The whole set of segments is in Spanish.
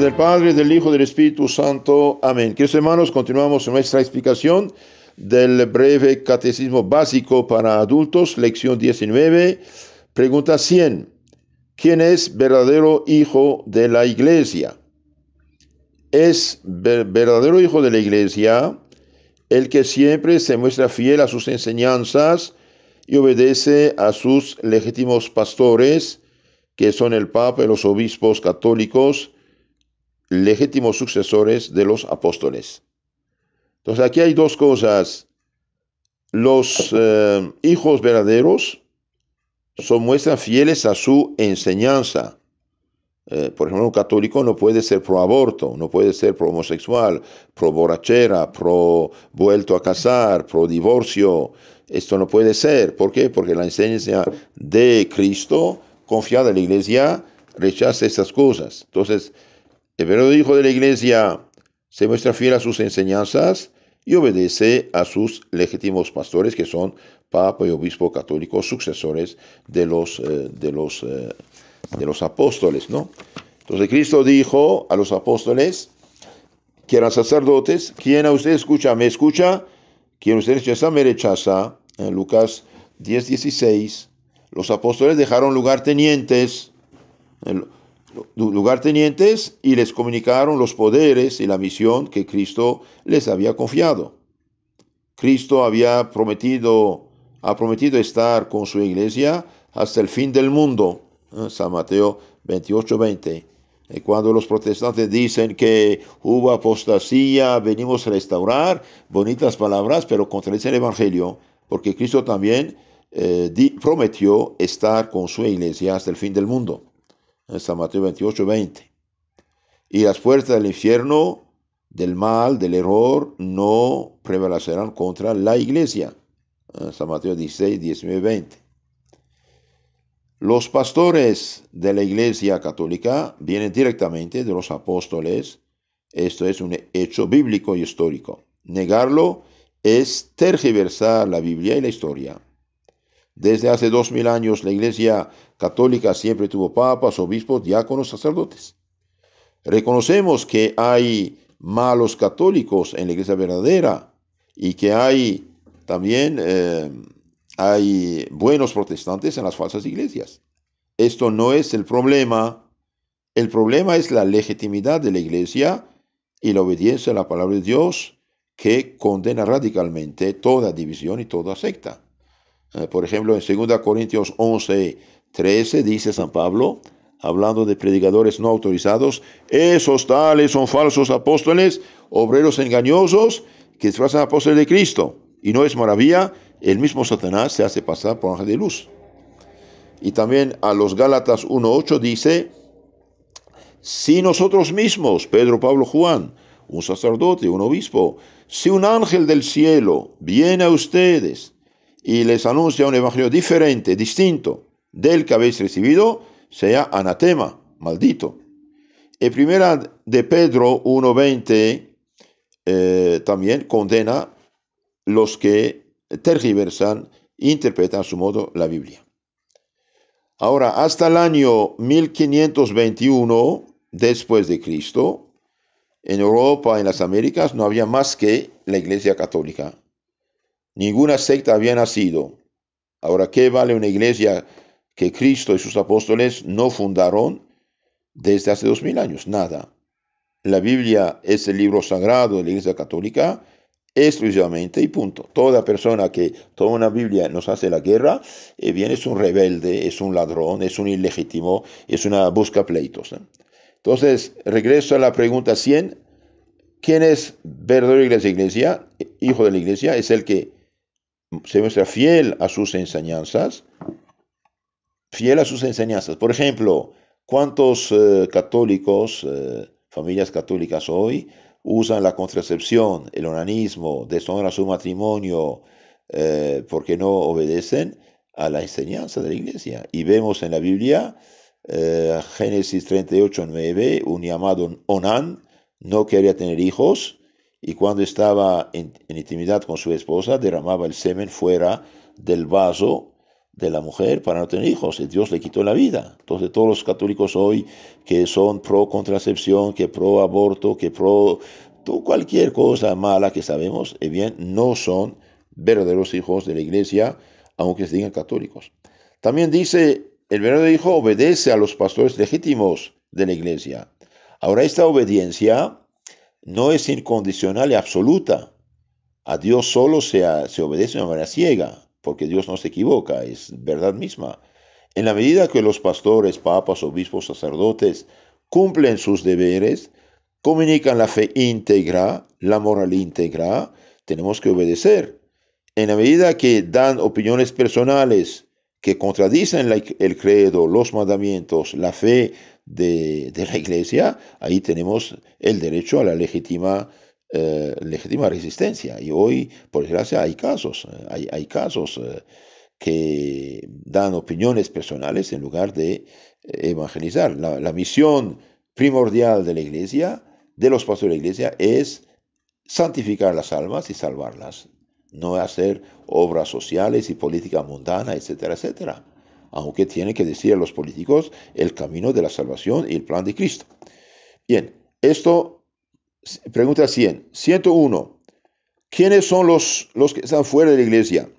del Padre, del Hijo, del Espíritu Santo. Amén. Queridos hermanos, continuamos nuestra explicación del breve catecismo básico para adultos, lección 19, pregunta 100. ¿Quién es verdadero hijo de la iglesia? Es verdadero hijo de la iglesia el que siempre se muestra fiel a sus enseñanzas y obedece a sus legítimos pastores, que son el Papa y los obispos católicos, legítimos sucesores de los apóstoles. Entonces aquí hay dos cosas. Los eh, hijos verdaderos son muestras fieles a su enseñanza. Eh, por ejemplo, un católico no puede ser pro aborto, no puede ser pro homosexual, pro borrachera, pro vuelto a casar, pro divorcio. Esto no puede ser. ¿Por qué? Porque la enseñanza de Cristo, confiada en la iglesia, rechaza estas cosas. Entonces, el verdadero hijo de la iglesia se muestra fiel a sus enseñanzas y obedece a sus legítimos pastores, que son Papa y Obispo católicos, sucesores de los, eh, de los, eh, de los apóstoles. ¿no? Entonces Cristo dijo a los apóstoles, que eran sacerdotes, quien a usted escucha, me escucha, quien a usted rechaza, me rechaza. En Lucas 10, 16, los apóstoles dejaron lugar tenientes lugartenientes y les comunicaron los poderes y la misión que Cristo les había confiado. Cristo había prometido, ha prometido estar con su iglesia hasta el fin del mundo, ¿eh? San Mateo 28-20, eh, Cuando los protestantes dicen que hubo apostasía, venimos a restaurar, bonitas palabras, pero contradicen el Evangelio, porque Cristo también eh, prometió estar con su iglesia hasta el fin del mundo en San Mateo 28, 20. Y las fuerzas del infierno, del mal, del error, no prevalecerán contra la iglesia. En San Mateo 16, 19, 20. Los pastores de la iglesia católica vienen directamente de los apóstoles. Esto es un hecho bíblico y histórico. Negarlo es tergiversar la Biblia y la historia. Desde hace dos mil años la Iglesia Católica siempre tuvo papas, obispos, diáconos, sacerdotes. Reconocemos que hay malos católicos en la Iglesia verdadera y que hay también eh, hay buenos protestantes en las falsas iglesias. Esto no es el problema. El problema es la legitimidad de la iglesia y la obediencia a la palabra de Dios que condena radicalmente toda división y toda secta. Eh, por ejemplo, en 2 Corintios 11, 13 dice San Pablo, hablando de predicadores no autorizados, esos tales son falsos apóstoles, obreros engañosos, que hacen apóstoles de Cristo. Y no es maravilla, el mismo Satanás se hace pasar por ángel de luz. Y también a los Gálatas 1.8 dice, si nosotros mismos, Pedro, Pablo, Juan, un sacerdote, un obispo, si un ángel del cielo viene a ustedes y les anuncia un evangelio diferente, distinto del que habéis recibido, sea anatema, maldito. En primera de Pedro 1.20 eh, también condena los que tergiversan, interpretan a su modo la Biblia. Ahora, hasta el año 1521 después de Cristo, en Europa, en las Américas, no había más que la Iglesia Católica. Ninguna secta había nacido. Ahora, ¿qué vale una iglesia que Cristo y sus apóstoles no fundaron desde hace dos mil años? Nada. La Biblia es el libro sagrado de la Iglesia Católica exclusivamente y punto. Toda persona que toma una Biblia nos hace la guerra, bien eh, es un rebelde, es un ladrón, es un ilegítimo, es una busca pleitos. Entonces, regreso a la pregunta 100. ¿Quién es verdadero la Iglesia, eh, hijo de la iglesia, es el que se muestra fiel a sus enseñanzas, fiel a sus enseñanzas. Por ejemplo, ¿cuántos eh, católicos, eh, familias católicas hoy, usan la contracepción, el onanismo, deshonran su matrimonio eh, porque no obedecen a la enseñanza de la iglesia? Y vemos en la Biblia, Génesis 38, 9, un llamado onan, no quería tener hijos y cuando estaba en, intimidad con su esposa, derramaba el semen fuera del vaso de la mujer para no tener hijos. Y Dios le quitó la vida. Entonces todos los católicos hoy que son pro contracepción, que pro aborto, que pro cualquier cosa mala que sabemos, eh bien, no son verdaderos hijos de la iglesia, aunque se digan católicos. También dice, el verdadero hijo obedece a los pastores legítimos de la iglesia. Ahora esta obediencia no es incondicional y absoluta. A Dios solo se, obedece de manera ciega, porque Dios no se equivoca, es verdad misma. En la medida que los pastores, papas, obispos, sacerdotes cumplen sus deberes, comunican la fe íntegra, la moral íntegra, tenemos que obedecer. En la medida que dan opiniones personales que contradicen el credo, los mandamientos, la fe, de, la Iglesia, ahí tenemos el derecho a la legítima eh, legítima resistencia. Y hoy, por desgracia, hay casos, hay, casos eh, que dan opiniones personales en lugar de eh, evangelizar. La, la, misión primordial de la iglesia, de los pastores de la iglesia, es santificar las almas y salvarlas, no hacer obras sociales y política mundana, etcétera, etcétera aunque tiene que decir a los políticos el camino de la salvación y el plan de Cristo. Bien, esto, pregunta 100, 101, ¿quiénes son los, los que están fuera de la iglesia?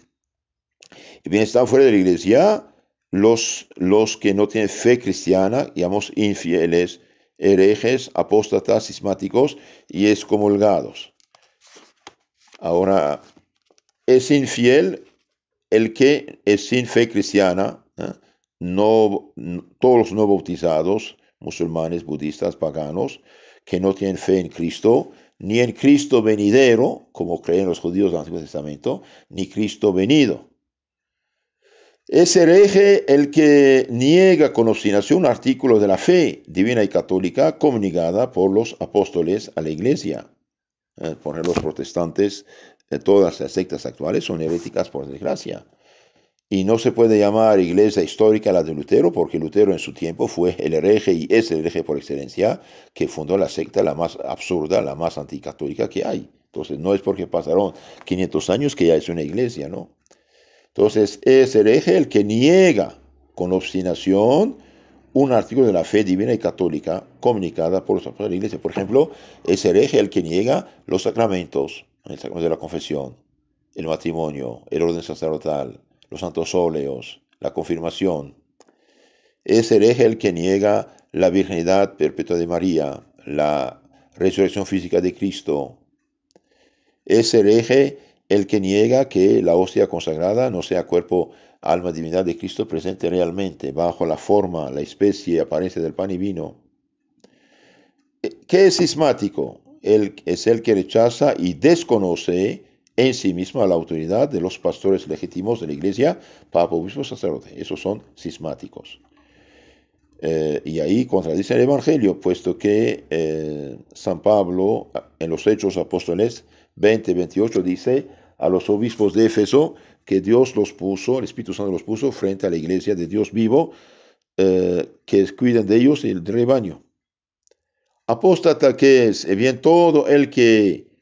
bien, están fuera de la iglesia los, los que no tienen fe cristiana, digamos infieles, herejes, apóstatas, sismáticos, y excomulgados. Ahora, es infiel el que es sin fe cristiana, ¿eh? no, todos los no bautizados, musulmanes, budistas, paganos, que no tienen fe en Cristo, ni en Cristo venidero, como creen los judíos del Antiguo Testamento, ni Cristo venido. Es hereje el que niega con obstinación artículo de la fe divina y católica comunicada por los apóstoles a la iglesia. ¿Eh? por por los protestantes, todas las sectas actuales son heréticas por desgracia. Y no se puede llamar iglesia histórica la de Lutero porque Lutero en su tiempo fue el hereje y es el hereje por excelencia que fundó la secta la más absurda, la más anticatólica que hay. Entonces no es porque pasaron 500 años que ya es una iglesia, ¿no? Entonces es hereje el que niega con obstinación un artículo de la fe divina y católica comunicada por los la iglesia. Por ejemplo, es hereje el que niega los sacramentos, el sacramento de la confesión, el matrimonio, el orden sacerdotal, los santos óleos, la confirmación. Es el eje el que niega la virginidad perpetua de María, la resurrección física de Cristo. Es el eje el que niega que la hostia consagrada no sea cuerpo, alma, divinidad de Cristo presente realmente, bajo la forma, la especie y apariencia del pan y vino. ¿Qué es sismático? El, es el que rechaza y desconoce en sí misma la autoridad de los pastores legítimos de la iglesia, papa, obispo, sacerdote. Esos son cismáticos. Eh, y ahí contradice el Evangelio, puesto que eh, San Pablo en los Hechos Apóstoles 20-28 dice a los obispos de Éfeso que Dios los puso, el Espíritu Santo los puso frente a la iglesia de Dios vivo, eh, que cuiden de ellos el rebaño. Apóstata que es, y bien todo el que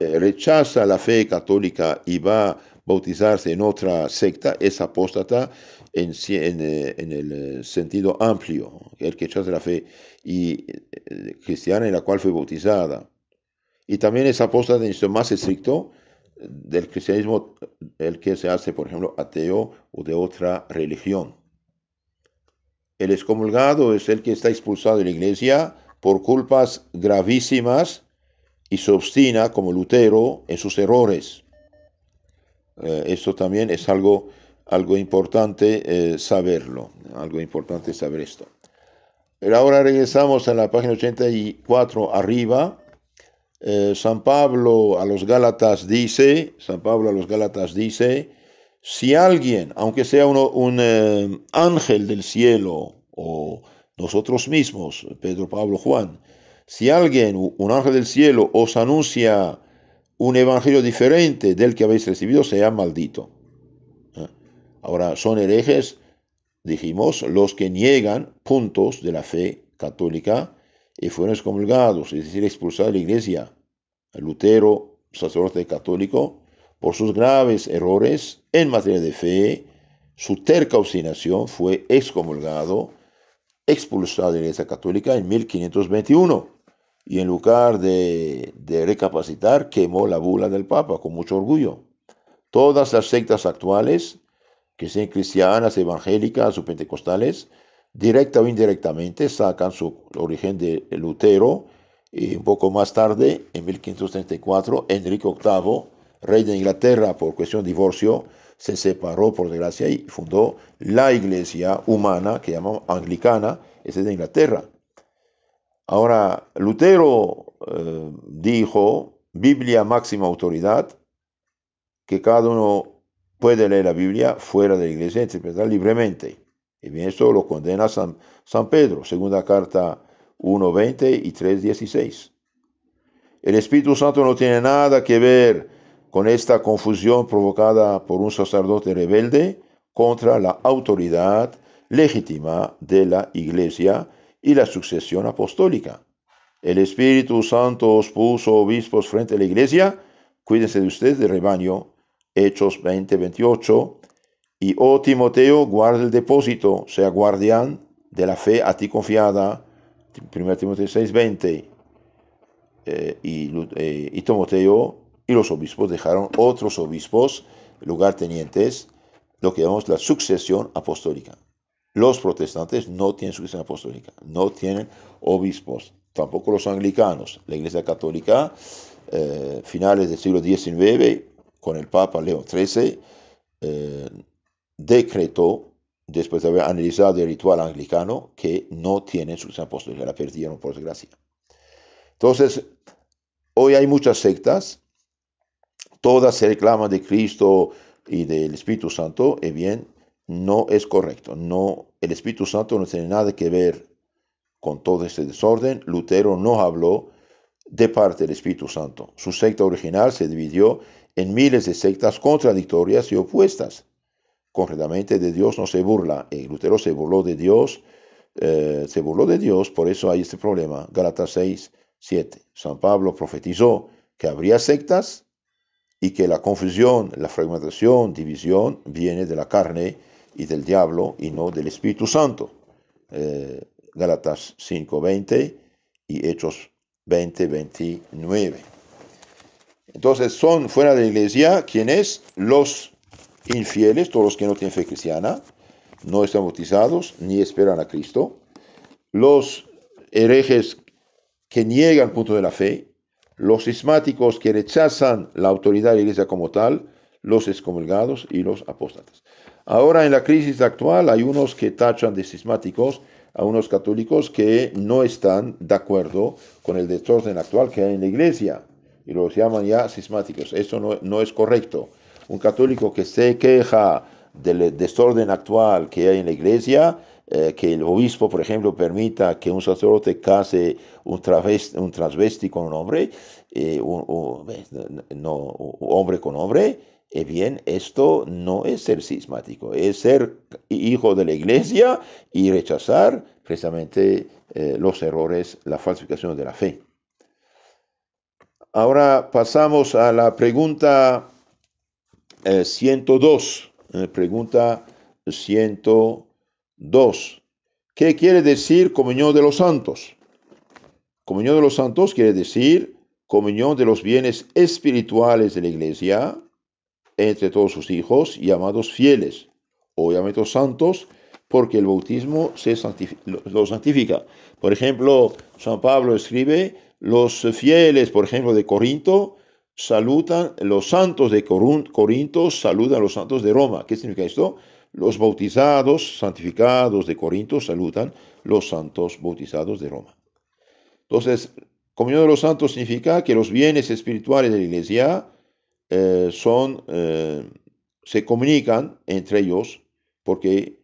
eh, rechaza la fe católica y va a bautizarse en otra secta es apóstata en, eh, el eh, sentido amplio, el que rechaza la fe cristiana en la cual fue bautizada. Y también es apóstata en el más estricto del cristianismo, el que se hace, por ejemplo, ateo o de otra religión. El excomulgado es el que está expulsado de la iglesia por culpas gravísimas y se obstina como Lutero en sus errores. Eh, esto también es algo, algo importante eh, saberlo, algo importante saber esto. Pero ahora regresamos a la página 84 arriba. Eh, San Pablo a los Gálatas dice, San Pablo a los Gálatas dice, si alguien, aunque sea un ángel del cielo o nosotros mismos, Pedro, Pablo, Juan, si alguien, un ángel del cielo, os anuncia un evangelio diferente del que habéis recibido, sea maldito. ¿Eh? Ahora, son herejes, dijimos, los que niegan puntos de la fe católica y fueron excomulgados, es decir, expulsados de la iglesia. Lutero, sacerdote católico, por sus graves errores en materia de fe, su terca obstinación fue excomulgado, expulsado de la iglesia católica en 1521 y en lugar de, recapacitar, quemó la bula del Papa con mucho orgullo. Todas las sectas actuales, que sean cristianas, evangélicas o pentecostales, directa o indirectamente, sacan su origen de Lutero y un poco más tarde, en 1534, Enrique VIII, rey de Inglaterra por cuestión de divorcio, se separó por desgracia y fundó la iglesia humana que llamamos anglicana, es de Inglaterra. Ahora, Lutero eh, dijo, Biblia máxima autoridad, que cada uno puede leer la Biblia fuera de la iglesia e interpretar libremente. Y bien, esto lo condena San, San Pedro, segunda carta 1.20 y 3.16. El Espíritu Santo no tiene nada que ver con esta confusión provocada por un sacerdote rebelde contra la autoridad legítima de la iglesia y la sucesión apostólica. El Espíritu Santo os puso obispos frente a la iglesia, cuídense de ustedes de rebaño, Hechos 20, 28, y oh Timoteo, guarda el depósito, sea guardián de la fe a ti confiada, 1 Timoteo 6, 20. Eh, y, eh, y Timoteo y los obispos dejaron otros obispos lugar tenientes lo que llamamos la sucesión apostólica. Los protestantes no tienen sucesión apostólica, no tienen obispos, tampoco los anglicanos. La Iglesia Católica, eh, finales del siglo XIX, con el Papa León XIII, eh, decretó, después de haber analizado el ritual anglicano, que no tienen sucesión apostólica, la perdieron por desgracia. Entonces, hoy hay muchas sectas, todas se reclaman de Cristo y del Espíritu Santo, y eh, bien, no es correcto. No, el Espíritu Santo no tiene nada que ver con todo ese desorden. Lutero no habló de parte del Espíritu Santo. Su secta original se dividió en miles de sectas contradictorias y opuestas. Concretamente, de Dios no se burla. Eh, Lutero se burló de Dios, eh, se burló de Dios, por eso hay este problema. Galatas 6, 7. San Pablo profetizó que habría sectas y que la confusión, la fragmentación, división viene de la carne y del diablo y no del Espíritu Santo. Eh, Galatas 5:20 y Hechos 20:29. Entonces son fuera de la iglesia quienes los infieles, todos los que no tienen fe cristiana, no están bautizados ni esperan a Cristo, los herejes que niegan el punto de la fe, los ismáticos que rechazan la autoridad de la iglesia como tal, los excomulgados y los apóstatas. Ahora en la crisis actual hay unos que tachan de sismáticos a unos católicos que no están de acuerdo con el desorden actual que hay en la iglesia y los llaman ya sismáticos. Eso no, es correcto. Un católico que se queja del desorden actual que hay en la iglesia, eh, que el obispo, por ejemplo, permita que un sacerdote case un, un transvesti con un hombre, eh, hombre con hombre, y eh, bien, esto no es ser sismático, es ser hijo de la iglesia y rechazar precisamente eh, los errores, la falsificación de la fe. Ahora pasamos a la pregunta 102. Eh, pregunta 102. ¿Qué quiere decir comunión de los santos? Comunión de los santos quiere decir comunión de los bienes espirituales de la iglesia entre todos sus hijos, llamados fieles o llamados santos, porque el bautismo se santifica, lo santifica. Por ejemplo, San Pablo escribe, los fieles, por ejemplo, de Corinto, saludan, los santos de Corinto saludan a los santos de Roma. ¿Qué significa esto? Los bautizados, santificados de Corinto saludan los santos bautizados de Roma. Entonces, comunión de los santos significa que los bienes espirituales de la iglesia, eh, son, eh, se comunican entre ellos porque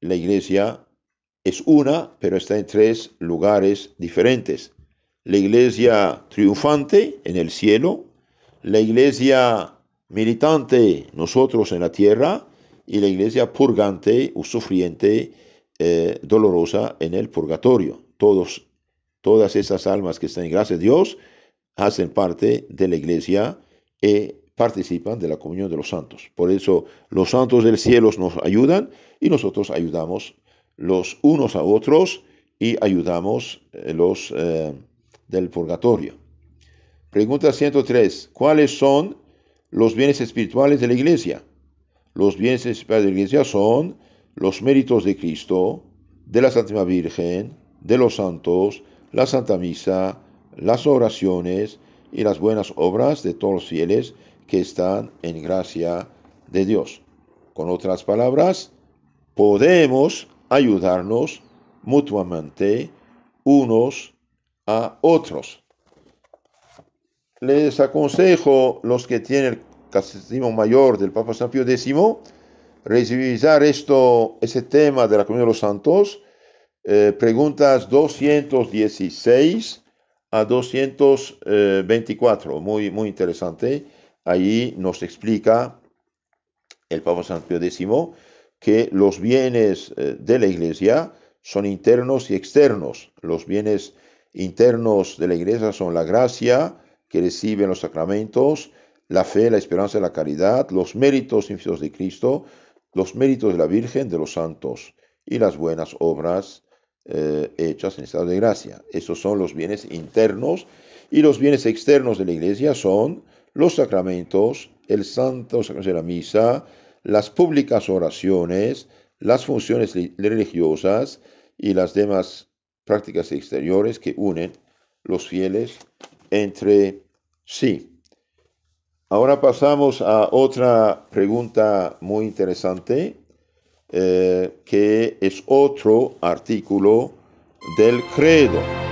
la iglesia es una, pero está en tres lugares diferentes. La iglesia triunfante en el cielo, la iglesia militante nosotros en la tierra y la iglesia purgante o sufriente eh, dolorosa en el purgatorio. Todos, todas esas almas que están en gracia de Dios hacen parte de la iglesia participan de la comunión de los santos. Por eso los santos del cielo nos ayudan y nosotros ayudamos los unos a otros y ayudamos eh, los eh, del purgatorio. Pregunta 103. ¿Cuáles son los bienes espirituales de la iglesia? Los bienes espirituales de la iglesia son los méritos de Cristo, de la Santísima Virgen, de los santos, la Santa Misa, las oraciones y las buenas obras de todos los fieles que están en gracia de Dios. Con otras palabras, podemos ayudarnos mutuamente unos a otros. Les aconsejo los que tienen el castigo mayor del Papa San Pío X revisar esto, ese tema de la Comunidad de los santos, eh, preguntas 216 a 224, eh, muy, muy interesante. Ahí nos explica el Papa San Pío X que los bienes eh, de la Iglesia son internos y externos. Los bienes internos de la Iglesia son la gracia que reciben los sacramentos, la fe, la esperanza, la caridad, los méritos infinitos de Cristo, los méritos de la Virgen, de los santos y las buenas obras eh, hechas en estado de gracia. Esos son los bienes internos y los bienes externos de la Iglesia son los sacramentos, el santo sacramento de la misa, las públicas oraciones, las funciones religiosas y las demás prácticas exteriores que unen los fieles entre sí. Ahora pasamos a otra pregunta muy interesante, eh, que es otro artículo del credo.